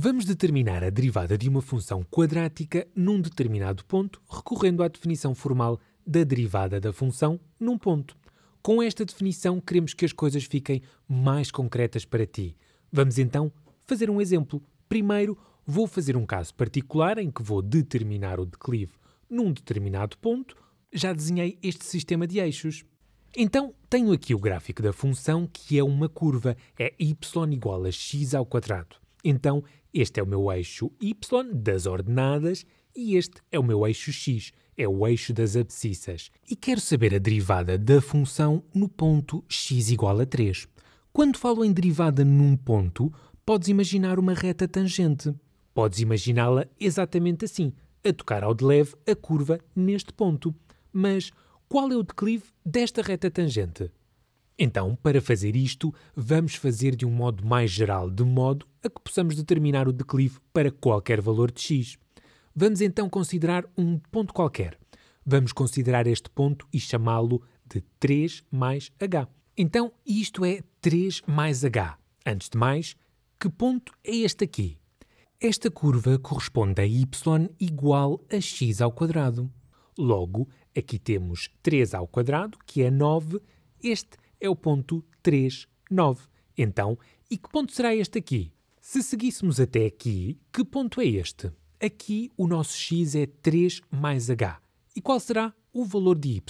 Vamos determinar a derivada de uma função quadrática num determinado ponto, recorrendo à definição formal da derivada da função num ponto. Com esta definição, queremos que as coisas fiquem mais concretas para ti. Vamos então fazer um exemplo. Primeiro, vou fazer um caso particular em que vou determinar o declive num determinado ponto. Já desenhei este sistema de eixos. Então, tenho aqui o gráfico da função, que é uma curva. É y igual a x ao quadrado. Então, este é o meu eixo y das ordenadas e este é o meu eixo x, é o eixo das abscissas. E quero saber a derivada da função no ponto x igual a 3. Quando falo em derivada num ponto, podes imaginar uma reta tangente. Podes imaginá-la exatamente assim, a tocar ao de leve a curva neste ponto. Mas qual é o declive desta reta tangente? Então, para fazer isto, vamos fazer de um modo mais geral, de modo a que possamos determinar o declive para qualquer valor de x. Vamos então considerar um ponto qualquer. Vamos considerar este ponto e chamá-lo de 3 mais h. Então, isto é 3 mais h. Antes de mais, que ponto é este aqui? Esta curva corresponde a y igual a x ao quadrado. Logo, aqui temos 3 ao quadrado, que é 9. Este é o ponto 39. Então, e que ponto será este aqui? Se seguíssemos até aqui, que ponto é este? Aqui o nosso x é 3 mais h. E qual será o valor de y?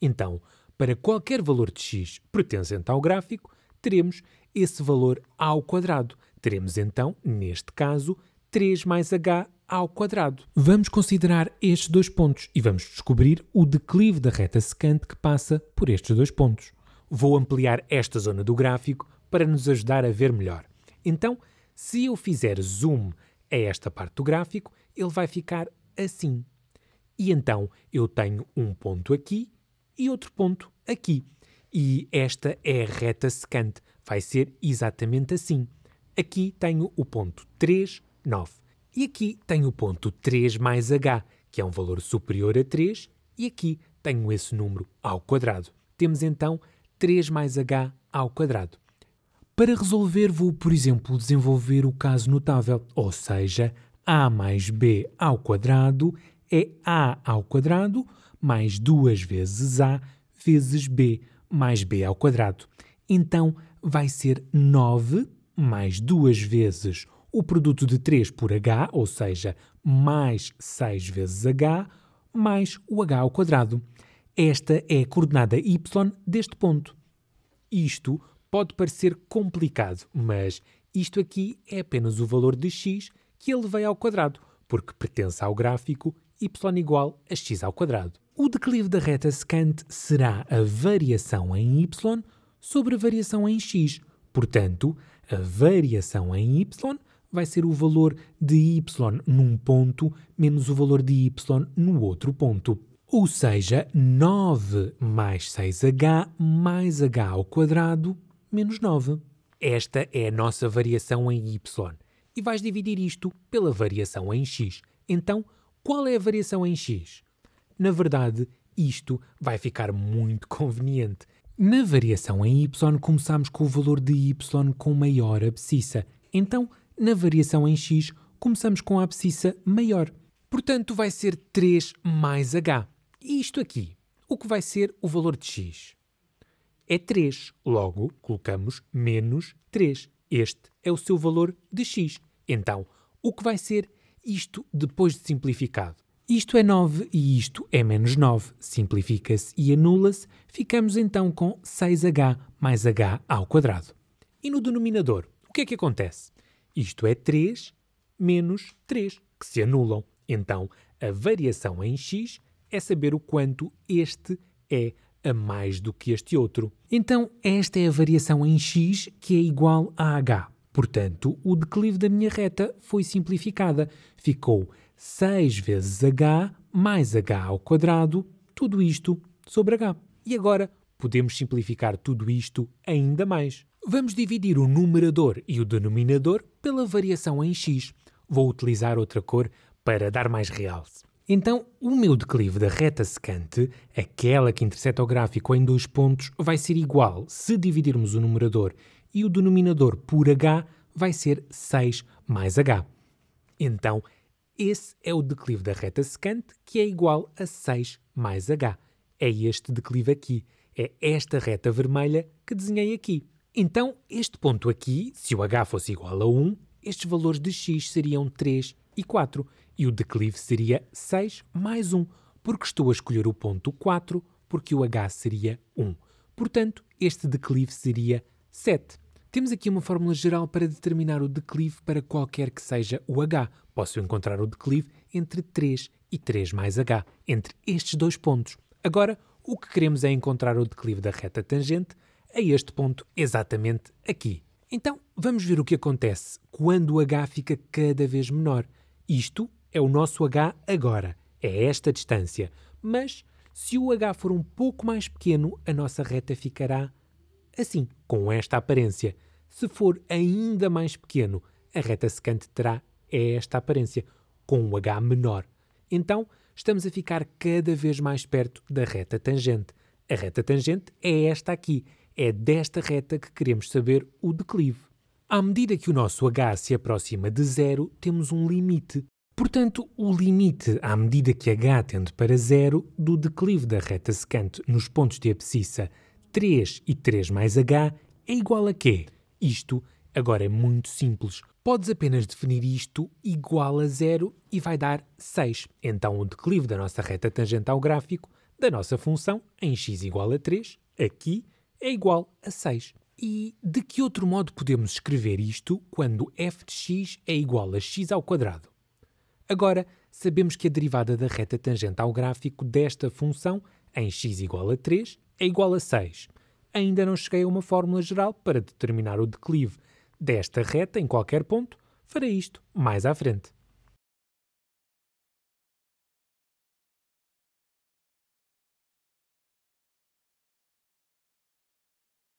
Então, para qualquer valor de x pertencente ao gráfico, teremos esse valor ao quadrado. Teremos então, neste caso, 3 mais h ao quadrado. Vamos considerar estes dois pontos e vamos descobrir o declive da reta secante que passa por estes dois pontos. Vou ampliar esta zona do gráfico para nos ajudar a ver melhor. Então, se eu fizer zoom a esta parte do gráfico, ele vai ficar assim. E então eu tenho um ponto aqui e outro ponto aqui. E esta é a reta secante, vai ser exatamente assim. Aqui tenho o ponto 3, 9. E aqui tenho o ponto 3 mais h, que é um valor superior a 3, e aqui tenho esse número ao quadrado. Temos então 3 mais h ao quadrado. Para resolver, vou, por exemplo, desenvolver o caso notável, ou seja, a mais b ao quadrado é a ao quadrado mais 2 vezes a vezes b mais b ao quadrado. Então, vai ser 9 mais 2 vezes o produto de 3 por h, ou seja, mais 6 vezes h, mais o h ao quadrado. Esta é a coordenada y deste ponto. Isto pode parecer complicado, mas isto aqui é apenas o valor de x que elevei ao quadrado, porque pertence ao gráfico y igual a x ao quadrado. O declive da reta secante será a variação em y sobre a variação em x. Portanto, a variação em y vai ser o valor de y num ponto menos o valor de y no outro ponto. Ou seja, 9 mais 6h mais h ao quadrado menos 9. Esta é a nossa variação em y. E vais dividir isto pela variação em x. Então, qual é a variação em x? Na verdade, isto vai ficar muito conveniente. Na variação em y, começamos com o valor de y com maior abscissa. Então, na variação em x, começamos com a abscissa maior. Portanto, vai ser 3 mais h. E isto aqui, o que vai ser o valor de x? É 3. Logo, colocamos menos 3. Este é o seu valor de x. Então, o que vai ser isto depois de simplificado? Isto é 9 e isto é menos 9. Simplifica-se e anula-se. Ficamos então com 6h mais h ao quadrado. E no denominador, o que é que acontece? Isto é 3 menos 3, que se anulam. Então, a variação em x é saber o quanto este é a mais do que este outro. Então, esta é a variação em x que é igual a h. Portanto, o declive da minha reta foi simplificada. Ficou 6 vezes h mais h ao quadrado, tudo isto sobre h. E agora podemos simplificar tudo isto ainda mais. Vamos dividir o numerador e o denominador pela variação em x. Vou utilizar outra cor para dar mais realce. Então, o meu declive da reta secante, aquela que intercepta o gráfico em dois pontos, vai ser igual, se dividirmos o numerador e o denominador por h, vai ser 6 mais h. Então, esse é o declive da reta secante, que é igual a 6 mais h. É este declive aqui, é esta reta vermelha que desenhei aqui. Então, este ponto aqui, se o h fosse igual a 1, estes valores de x seriam 3 e 4 e o declive seria 6 mais 1, porque estou a escolher o ponto 4, porque o h seria 1. Portanto, este declive seria 7. Temos aqui uma fórmula geral para determinar o declive para qualquer que seja o h. Posso encontrar o declive entre 3 e 3 mais h, entre estes dois pontos. Agora, o que queremos é encontrar o declive da reta tangente a este ponto, exatamente aqui. Então, vamos ver o que acontece quando o h fica cada vez menor. Isto é o nosso h agora, é esta distância. Mas se o h for um pouco mais pequeno, a nossa reta ficará assim, com esta aparência. Se for ainda mais pequeno, a reta secante terá esta aparência, com um h menor. Então, estamos a ficar cada vez mais perto da reta tangente. A reta tangente é esta aqui, é desta reta que queremos saber o declive. À medida que o nosso h se aproxima de zero, temos um limite, Portanto, o limite, à medida que h tende para zero, do declive da reta secante nos pontos de abscissa 3 e 3 mais h é igual a quê? Isto agora é muito simples. Podes apenas definir isto igual a zero e vai dar 6. Então, o declive da nossa reta tangente ao gráfico da nossa função em x igual a 3, aqui, é igual a 6. E de que outro modo podemos escrever isto quando f de x é igual a x ao quadrado? Agora, sabemos que a derivada da reta tangente ao gráfico desta função, em x igual a 3, é igual a 6. Ainda não cheguei a uma fórmula geral para determinar o declive desta reta em qualquer ponto, farei isto mais à frente.